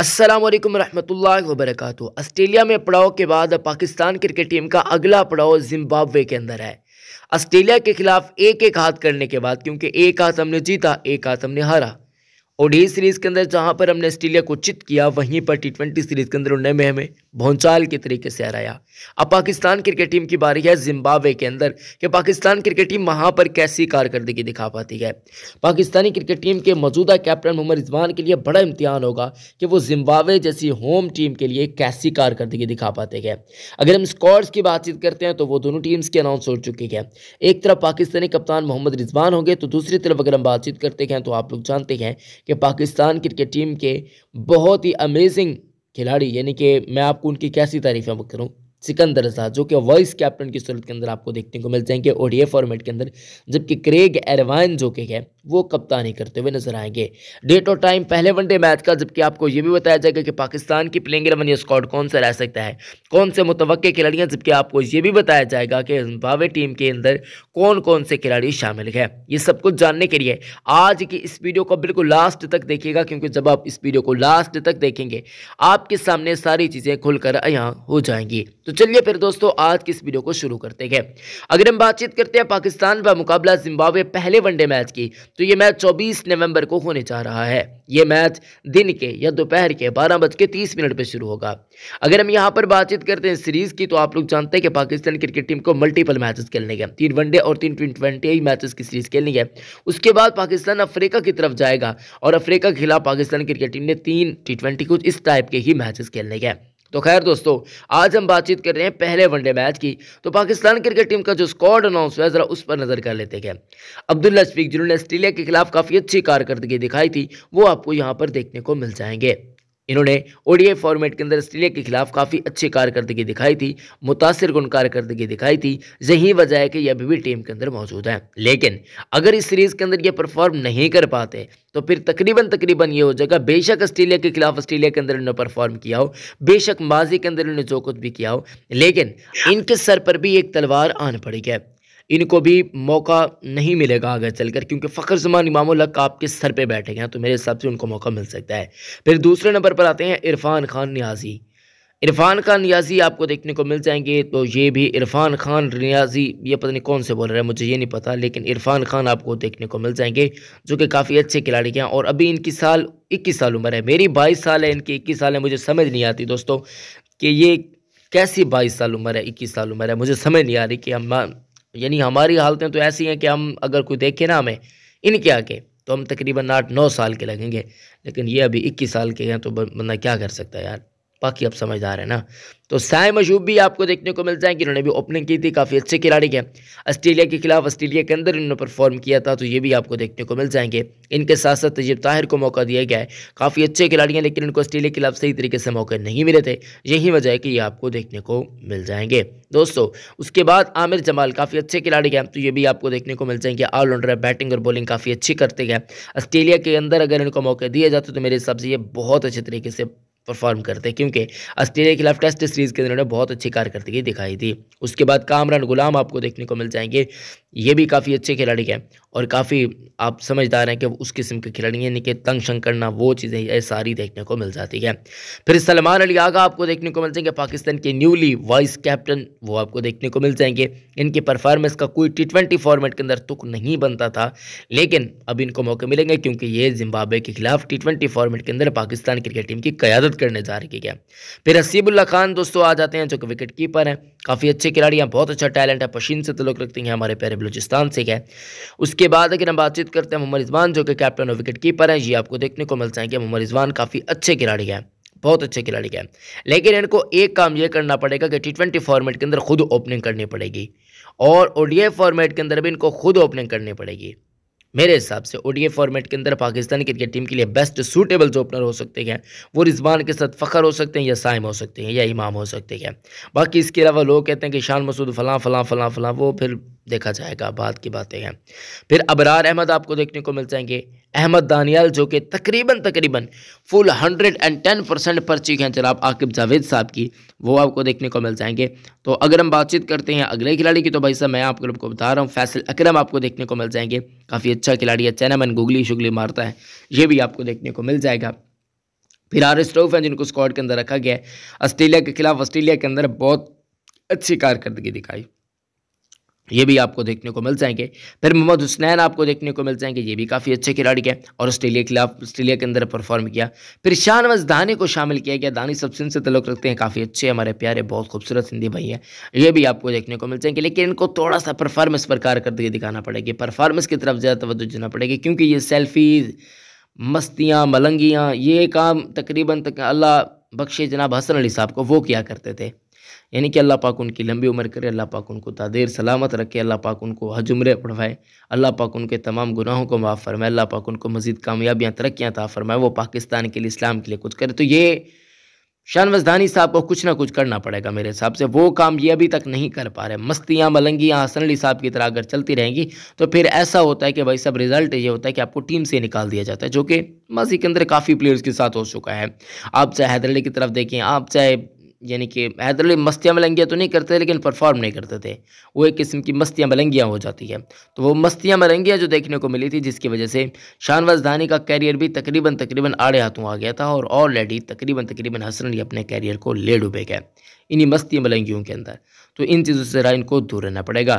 असलम रहमतुल्लाह वबरक ऑस्ट्रेलिया में पड़ाव के बाद पाकिस्तान क्रिकेट टीम का अगला पड़ाव जिम्बाब्वे के अंदर है ऑस्ट्रेलिया के खिलाफ एक एक हाथ करने के बाद क्योंकि एक हाथ हमने जीता एक हाथ हमने हारा ओडी सीरीज़ के अंदर जहां पर हमने ऑस्ट्रेलिया को चित किया वहीं पर टी ट्वेंटी सीरीज़ के अंदर उन्हें में हमें भौचाल के तरीके से हराया अब पाकिस्तान क्रिकेट टीम की बारी है जिम्बाब्वे के अंदर कि पाकिस्तान क्रिकेट टीम वहां पर कैसी कारकर्दगी दिखा पाती है पाकिस्तानी क्रिकेट टीम के मौजूदा कैप्टन मोहम्मद रिजवान के लिए बड़ा इम्तिहान होगा कि वो जिम्बाब्वे जैसी होम टीम के लिए कैसी कारकर्दगी दिखा पाते हैं अगर हम स्कॉर्ड्स की बातचीत करते हैं तो वो दोनों टीम्स की अनाउंस हो चुकी है एक तरफ पाकिस्तानी कप्तान मोहम्मद रिजवान होंगे तो दूसरी तरफ अगर हम बातचीत करते हैं तो आप लोग जानते हैं कि पाकिस्तान क्रिकेट टीम के बहुत ही अमेजिंग खिलाड़ी यानी कि मैं आपको उनकी कैसी तारीफें करूँ सिकंदर रजा जो कि वाइस कैप्टन की सूरत के अंदर आपको देखने को मिल जाएंगे ओडीए फॉर्मेट के अंदर जबकि क्रेग एरवान जो कि है वो कप्तानी करते हुए नजर आएंगे डेट और टाइम पहले वनडे मैच का जबकि आपको ये भी बताया जाएगा कि पाकिस्तान की प्लेइंग इलेवन या स्कॉट कौन सा रह सकता है कौन से मुतवक़े खिलाड़ी हैं जबकि आपको ये भी बताया जाएगा कि जिम्बावे टीम के अंदर कौन कौन से खिलाड़ी शामिल हैं ये सब कुछ जानने के लिए आज की इस वीडियो को बिल्कुल लास्ट तक देखिएगा क्योंकि जब आप इस वीडियो को लास्ट तक देखेंगे आपके सामने सारी चीज़ें खुलकर यहाँ हो जाएंगी तो चलिए फिर दोस्तों आज की इस वीडियो को शुरू करते हैं अगर हम बातचीत करते हैं पाकिस्तान का मुकाबला जिम्बावे पहले वनडे मैच की तो ये मैच 24 नवंबर को होने जा रहा है ये मैच दिन के या दोपहर के बारह बज के तीस मिनट पर शुरू होगा अगर हम यहाँ पर बातचीत करते हैं सीरीज़ की तो आप लोग जानते हैं कि पाकिस्तान क्रिकेट टीम को मल्टीपल मैचेस खेलने गए तीन वनडे और तीन ट्वेंटी मैचेस की सीरीज़ खेलनी है उसके बाद पाकिस्तान अफ्रीका की तरफ जाएगा और अफ्रीका के खिलाफ पाकिस्तान क्रिकेट टीम ने तीन टी कुछ इस टाइप के ही मैचेस खेलने गए तो खैर दोस्तों आज हम बातचीत कर रहे हैं पहले वनडे मैच की तो पाकिस्तान क्रिकेट टीम का जो स्कॉड अनाउंस हुआ है ज़रा उस पर नज़र कर लेते हैं अब्दुल्ला शफीक जिन्होंने ऑस्ट्रेलिया के खिलाफ काफ़ी अच्छी कारकर्दगी दिखाई थी वो आपको यहाँ पर देखने को मिल जाएंगे इन्होंने ओडीआई फॉर्मेट के अंदर ऑस्ट्रेलिया के खिलाफ काफ़ी अच्छी कारकर्दगी दिखाई थी मुतासर गुन कारकर्दगी दिखाई थी यही वजह है कि ये अभी भी टीम के अंदर मौजूद है लेकिन अगर इस सीरीज़ के अंदर ये परफॉर्म नहीं कर पाते तो फिर तकरीबन तकरीबन ये हो जाएगा बेशक ऑस्ट्रेलिया के खिलाफ ऑस्ट्रेलिया के अंदर इन्होंने परफॉर्म किया हो बेशक माजी के अंदर इन्होंने जो कुछ भी किया हो लेकिन इनके सर पर भी एक तलवार आन पड़ी है इनको भी मौका नहीं मिलेगा आगे चलकर क्योंकि फ़खर जमान इमामुल्क आपके सर पे बैठे हैं तो मेरे हिसाब से उनको मौका मिल सकता है फिर दूसरे नंबर पर आते हैं इरफान खान न्याजी इरफान खान न्याजी आपको देखने को मिल जाएंगे तो ये भी इरफान खान रियाजी ये पता नहीं कौन से बोल रहे हैं मुझे ये नहीं पता लेकिन इरफान खान आपको देखने को मिल जाएंगे जो कि काफ़ी अच्छे खिलाड़ी हैं और अभी इनकी साल इक्कीस साल उम्र है मेरी बाईस साल है इनकी इक्कीस साल है मुझे समझ नहीं आती दोस्तों कि ये कैसी बाईस साल उम्र है इक्कीस साल उम्र है मुझे समझ नहीं आ रही कि हम यानी हमारी हालतें तो ऐसी हैं कि हम अगर कोई देखे ना हमें इनके आके तो हम तकरीबन आठ नौ साल के लगेंगे लेकिन ये अभी इक्कीस साल के हैं तो बंदा क्या कर सकता है यार बाकी आप समझदार है ना तो साय मशूब भी आपको देखने को मिल है कि इन्होंने भी ओपनिंग की थी काफ़ी अच्छे खिलाड़ी हैं ऑस्ट्रेलिया के खिलाफ ऑस्ट्रेलिया के अंदर इन्होंने परफॉर्म किया था तो ये भी आपको देखने को मिल जाएंगे इनके साथ साथ तजीब ताहिर को मौका दिया गया है काफ़ी अच्छे खिलाड़ी हैं लेकिन इनको ऑस्ट्रेलिया के खिलाफ सही तरीके से मौके नहीं मिले थे यही वजह है कि ये आपको देखने को मिल जाएंगे दोस्तों उसके बाद आमिर जमाल काफ़ी अच्छे खिलाड़ी हैं तो ये भी आपको देखने को मिल जाएंगे ऑलराउंडर बैटिंग और बॉलिंग काफ़ी अच्छी करते गए ऑस्ट्रेलिया के अंदर अगर इनको मौके दिए जाते तो मेरे हिसाब से ये बहुत अच्छे तरीके से परफॉर्म करते हैं क्योंकि ऑस्ट्रेलिया के खिलाफ टेस्ट सीरीज़ के अंदर बहुत अच्छी कारकर्दगी दिखाई दी उसके बाद कामरान गुलाम आपको देखने को मिल जाएंगे ये भी काफ़ी अच्छे खिलाड़ी हैं और काफ़ी आप समझदार हैं कि उस किस्म के खिलाड़ी यानी कि तंग शंकर ना वो चीज़ें ये सारी देखने को मिल जाती है फिर सलमान अली आगा आपको देखने को मिल जाएंगे पाकिस्तान के न्यूली वाइस कैप्टन वो आपको देखने को मिल जाएंगे इनकी परफॉर्मेंस का कोई टी ट्वेंटी फॉर्मेट के अंदर तुक नहीं बनता था लेकिन अब इनको मौके मिलेंगे क्योंकि ये जिम्बाब्वे के खिलाफ टी ट्वेंटी फॉर्मेट के अंदर पाकिस्तान क्रिकेट टीम की क्यादत करने जा रही है फिर हसीबुल्ला खान दोस्तों आ जाते हैं जो कि विकेट कीपर हैं काफ़ी अच्छे खिलाड़ी हैं बहुत अच्छा टैलेंट है पशीन से तलुक रखती हैं हमारे प्यारे बलूचिस्तान से है उसके बाद अगर हम बातचीत करते हैं मोहम्मद रिजवान जो कि कैप्टन और विकेट कीपर हैं ये आपको देखने को मिलता है कि मोहम्मद रिजवान काफ़ी अच्छे खिलाड़ी हैं बहुत अच्छे खिलाड़ी हैं लेकिन इनको एक काम ये करना पड़ेगा कि टी ट्वेंटी फॉर्मेट के अंदर खुद ओपनिंग करनी पड़ेगी और ओ फॉर्मेट के अंदर भी इनको खुद ओपनिंग करनी पड़ेगी मेरे हिसाब से ओडीए फॉर्मेट के अंदर पाकिस्तानी क्रिकेट टीम के लिए बेस्ट सूटेबल जो ओपनर हो सकते हैं वो रिजवान के साथ फ़खर हो सकते हैं या साइम हो सकते हैं या इमाम हो सकते हैं बाकी इसके अलावा लोग कहते हैं कि शान मसूद फ़लाँ फ़लाँ फ़लाँ फ़लाँ वो फिर देखा जाएगा बाद की बातें हैं फिर अबरार अहमद आपको देखने को मिल जाएंगे अहमद दानियाल जो कि तकरीबन तकरीबन full hundred and ten percent पर्ची हैं जनाब आकिब जावेद साहब की वो आपको देखने को मिल जाएंगे तो अगर हम बातचीत करते हैं अगले खिलाड़ी की तो भाई साहब मैं आप आपको बता रहा हूँ फैसल अक्रम आपको देखने को मिल जाएंगे काफ़ी अच्छा खिलाड़ी है चैनामन गुगली शुगली मारता है ये भी आपको देखने को मिल जाएगा फिर आर एस हैं जिनको स्क्वाड के अंदर रखा गया है ऑस्ट्रेलिया के खिलाफ ऑस्ट्रेलिया के अंदर बहुत अच्छी कारकर्दगी दिखाई ये भी आपको देखने को मिल जाएंगे फिर मोहम्मद हुसनैन आपको देखने को मिल जाएंगे ये भी काफ़ी अच्छे खिलाड़ी हैं और ऑस्ट्रेलिया के खिलाफ ऑस्ट्रेलिया के अंदर परफॉर्म किया फिर शान वज दानी को शामिल किया गया दानी सबसे से तलुक रखते हैं काफ़ी अच्छे हमारे प्यारे बहुत खूबसूरत हिंदी भाई हैं ये भी आपको देखने को मिल जाएंगे लेकिन इनको थोड़ा सा परफॉर्मेंस पर कारकर्दगी दिखाना पड़ेगी परफॉर्मेंस की तरफ ज़्यादा तवज्जो देना पड़ेगी क्योंकि ये सेल्फीज़ मस्तियाँ मलंगियाँ ये काम तकरीबन तक अल्लाह बख्शे जनाब हसन अली साहब को वो किया करते थे यानी कि अल्लाह पाक उनकी लंबी उम्र करे अल्लाह पाक उनको तादेर सलामत रखे अल्लाह पाक उनको हजुमरे पढ़वाए अल्लाह पाक उनके तमाम गुनाहों को माफ़ फरमाए अल्लाह पाक उनको मज़ीद कामयाबियाँ तरक्याँ ता फरमाए वो पाकिस्तान के लिए इस्लाम के लिए कुछ करे तो ये शान वजदानी साहब को कुछ ना कुछ करना पड़ेगा मेरे हिसाब से वो काम ये अभी तक नहीं कर पा रहे मस्तियाँ मलंगियाँ हसन अली साहब की तरह अगर चलती रहेंगी तो फिर ऐसा होता है कि भाई सब रिजल्ट ये होता है कि आपको टीम से निकाल दिया जाता है जो कि माजी के अंदर काफ़ी प्लेयर्स के साथ हो चुका है आप चाहे हैदर अली की तरफ देखें आप चाहे यानी कि हैदरली मस्तियाँ मलंगियाँ तो नहीं करते लेकिन परफॉर्म नहीं करते थे वो एक किस्म की मस्तियाँ मलंगियाँ हो जाती है तो वो मस्तियाँ मलंगियाँ जो देखने को मिली थी जिसकी वजह से शानवाज धानी का कैरियर भी तकरीबन तकरीबन आड़े हाथों आ गया था और ऑलरेडी तकरीबन तकरीबन हसन ही अपने कैरियर को ले डूबे गए इन्हीं मस्ती मलंगियों के अंदर तो इन चीज़ों से राइन को दूर रहना पड़ेगा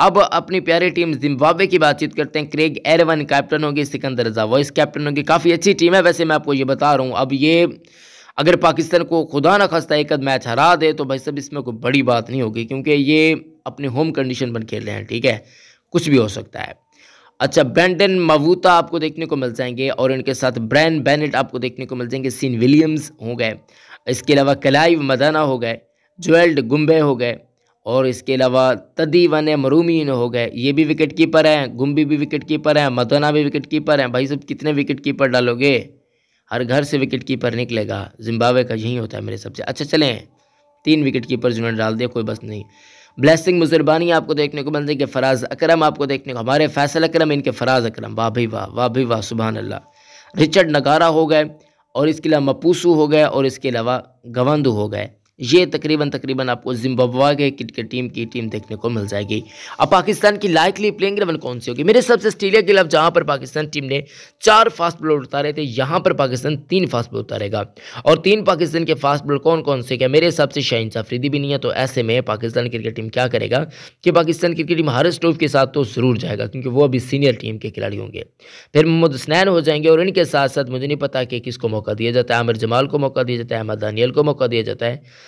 अब अपनी प्यारी टीम जिम्बाब्वे की बातचीत करते हैं क्रेग एरवन कैप्टन होगी सिकंदर रजा वॉइस कैप्टन होगी काफ़ी अच्छी टीम है वैसे मैं आपको ये बता रहा हूँ अब ये अगर पाकिस्तान को खुदा न खास्ता एक मैच हरा दे तो भाई सब इसमें कोई बड़ी बात नहीं होगी क्योंकि ये अपने होम कंडीशन पर खेल रहे हैं ठीक है कुछ भी हो सकता है अच्छा ब्रैंडन मवूता आपको देखने को मिल जाएंगे और इनके साथ ब्रैन बेनेट आपको देखने को मिल जाएंगे सीन विलियम्स हो गए इसके अलावा कलाइव मदाना हो गए जोएल्ड गुम्बे हो गए और इसके अलावा तदी वन मरूमिन हो गए ये भी विकेट कीपर हैं गुम्बी भी विकेट कीपर हैं मदाना भी विकेट कीपर हैं भाई सब कितने विकेट कीपर डालोगे हर घर से विकेट कीपर निकलेगा जिम्बावे का यही होता है मेरे सबसे अच्छा हैं तीन विकेट कीपर जिन्होंने डाल दिया कोई बस नहीं ब्लैसिंग मुजरबानी आपको देखने को मिल रही फराज अकरम आपको देखने को हमारे फैसल अकरम इनके फराज अकरम वाह भी वाह वाह भी वाह सुबह अल्लाह रिचर्ड नगारा हो गए और इसके अलावा मपूसू हो गए और इसके अलावा गवंद हो गए ये तकरीबन तकरीबन आपको जिम्बाब्वा के क्रिकेट टीम की टीम देखने को मिल जाएगी अब पाकिस्तान की लाइकली प्लेइंग इलेवन कौन सी होगी मेरे से ऑस्ट्रेलिया के खिलाफ जहां पर पाकिस्तान टीम ने चार फास्ट बॉलर उतारे थे यहां पर पाकिस्तान तीन फास्ट बॉलर उतारेगा और तीन पाकिस्तान के फास्ट बॉलर कौन कौन से क्या मेरे हिसाब से शाहिन साफरीदी भी नहीं है तो ऐसे में पाकिस्तान क्रिकेट टीम क्या करेगा कि पाकिस्तान क्रिकेट टीम हर टोफ के साथ तो ज़रूर जाएगा क्योंकि वो अभी सीनियर टीम के खिलाड़ी होंगे फिर मोहम्मद हुसनैन हो जाएंगे और इनके साथ साथ मुझे नहीं पता कि किसको मौका दिया जाता है आमिर जमाल को मौका दिया जाता है अहमद दानियल को मौका दिया जाता है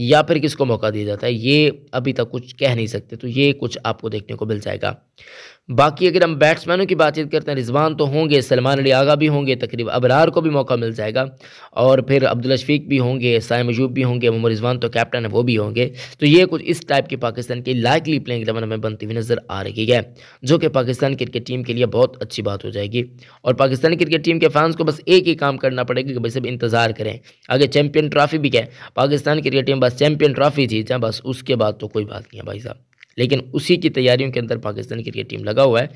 या फिर किसको मौका दिया जाता है ये अभी तक कुछ कह नहीं सकते तो ये कुछ आपको देखने को मिल जाएगा बाकी अगर हम बैट्समैनों की बातचीत करते हैं रिजवान तो होंगे सलमान अली आगा भी होंगे तकरीब अबरार को भी मौका मिल जाएगा और फिर अब्दुल शफीक भी होंगे साय मजूब भी होंगे मोहम्मद रिजवान तो कैप्टन है वो भी होंगे तो ये कुछ इस टाइप की पाकिस्तान की लाइकली प्लेइंग इलेवन हमें बनती हुई नज़र आ रही है जो कि पाकिस्तान क्रिकेट टीम के लिए बहुत अच्छी बात हो जाएगी और पाकिस्तानी क्रिकेट टीम के फैंस को बस एक ही काम करना पड़ेगा कि भाई सब इंतज़ार करें आगे चैम्पियन ट्रॉफी भी क्या पाकिस्तान क्रिकेट टीम बस चैंपियन ट्रॉफी जीत जाए बस उसके बाद तो कोई बात नहीं है भाई साहब लेकिन उसी की तैयारियों के अंदर पाकिस्तान क्रिकेट टीम लगा हुआ है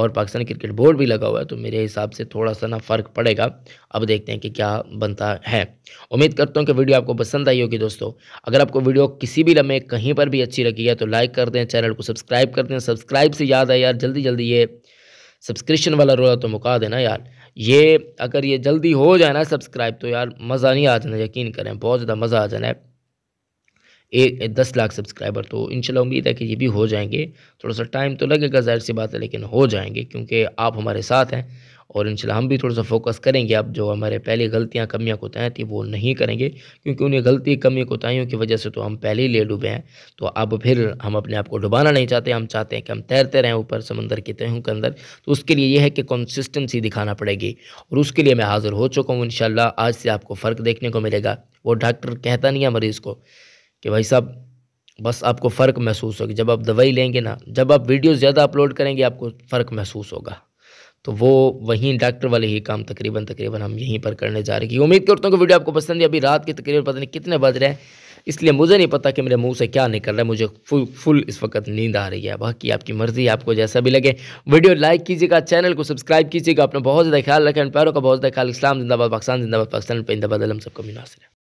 और पाकिस्तान क्रिकेट बोर्ड भी लगा हुआ है तो मेरे हिसाब से थोड़ा सा ना फ़र्क पड़ेगा अब देखते हैं कि क्या बनता है उम्मीद करता हूँ कि वीडियो आपको पसंद आई होगी दोस्तों अगर आपको वीडियो किसी भी लम्हे कहीं पर भी अच्छी लगी है तो लाइक कर दें चैनल को सब्सक्राइब कर दें सब्सक्राइब से याद है यार जल्दी जल्दी ये सब्सक्रिप्शन वाला रोला तो मुका देना यार ये अगर ये जल्दी हो जाए ना सब्सक्राइब तो यार मज़ा नहीं आ जाना यकीन करें बहुत ज़्यादा मज़ा आ जाना है एक दस लाख सब्सक्राइबर तो इनशाला उम्मीद है कि ये भी हो जाएंगे थोड़ा सा टाइम तो लगेगा जाहिर सी बात है लेकिन हो जाएंगे क्योंकि आप हमारे साथ हैं और इनशाला हम भी थोड़ा सा फोकस करेंगे अब जो हमारे पहले गलतियां कमियां कोताहें थी वो नहीं करेंगे क्योंकि उन्हें गलती कमी कोताहियों की वजह से तो हम पहले ही ले डूबे हैं तो अब फिर हम अपने आप को डुबाना नहीं चाहते हम चाहते हैं कि हम तैरते रहें ऊपर समंदर के तहों के अंदर तो उसके लिए यह है कि कंसिस्टेंसी दिखाना पड़ेगी और उसके लिए मैं हाज़िर हो चुका हूँ इन आज से आपको फ़र्क देखने को मिलेगा वो डॉक्टर कहता नहीं है मरीज़ को कि भाई साहब बस आपको फ़र्क महसूस होगी जब आप दवाई लेंगे ना जब आप वीडियो ज़्यादा अपलोड करेंगे आपको फ़र्क महसूस होगा तो वो वहीं डॉक्टर वाले ही काम तकरीबन तकरीबन हम यहीं पर करने जा रहे हैं उम्मीद करता हूँ कि वीडियो आपको पसंद है अभी रात के तकरीबन पता नहीं कितने बज रहे हैं इसलिए मुझे नहीं पता कि मेरे मुंह से क्या निकल रहा है मुझे फुल फुल इस वक्त नींद आ रही है बाकी आपकी मर्ज़ी आपको जैसा भी लगे वीडियो लाइक कीजिएगा चैनल को सब्सक्राइब कीजिएगा अपना बहुत ज़्यादा ख्याल रखें प्यारों का बहुत ज़्यादा ख्याल इस्लाम जिंदाबाद पाकिस्तान जिंदाबाद पाकिस्तान पर इंदाबाद सबको मुनासर